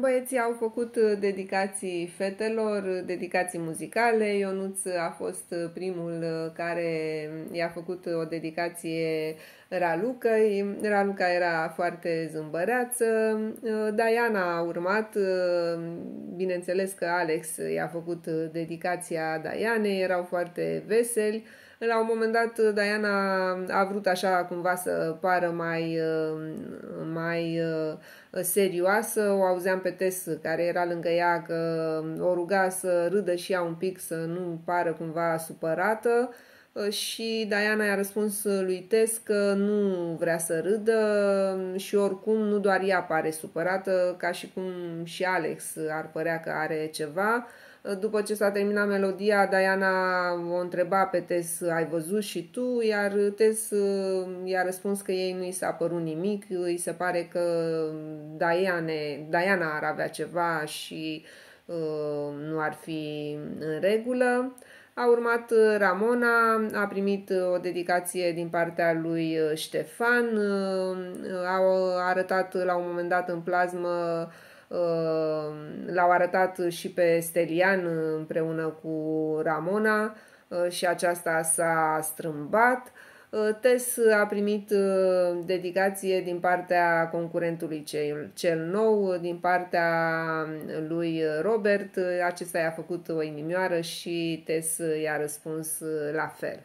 Băieții au făcut uh, dedicații fetelor, uh, dedicații muzicale. Ionuț a fost uh, primul care i-a făcut o dedicație Ralucăi. Raluca era foarte zâmbăreață. Diana a urmat, bineînțeles că Alex i-a făcut dedicația Dianei, erau foarte veseli. La un moment dat, Diana a vrut așa cumva să pară mai, mai Uh, serioasă, o auzeam pe Tes care era lângă ea că um, o ruga să râdă și ea un pic, să nu pară cumva supărată. Uh, Uh, și Diana i-a răspuns uh, lui Tess că nu vrea să râdă um, și oricum nu doar ea pare supărată, ca și cum și Alex uh, ar părea că are ceva. După ce s-a terminat melodia, Diana o întreba pe Tess, ai văzut și tu? Iar Tess i-a răspuns că ei nu i s-a părut nimic, îi se pare că um, Diane, Diana ar avea ceva și uh, nu ar fi în regulă. Uh, a urmat uh, Ramona, a primit uh, o dedicație din partea lui uh, Ștefan, au arătat la un moment dat în plasmă l-au arătat și pe Stelian împreună cu Ramona și aceasta s-a strâmbat. Uh, Tes a primit uh, dedicație din partea concurentului cel nou, uh, din partea um, lui Robert. Acesta i-a făcut o inimioară și Tes i-a răspuns la fel.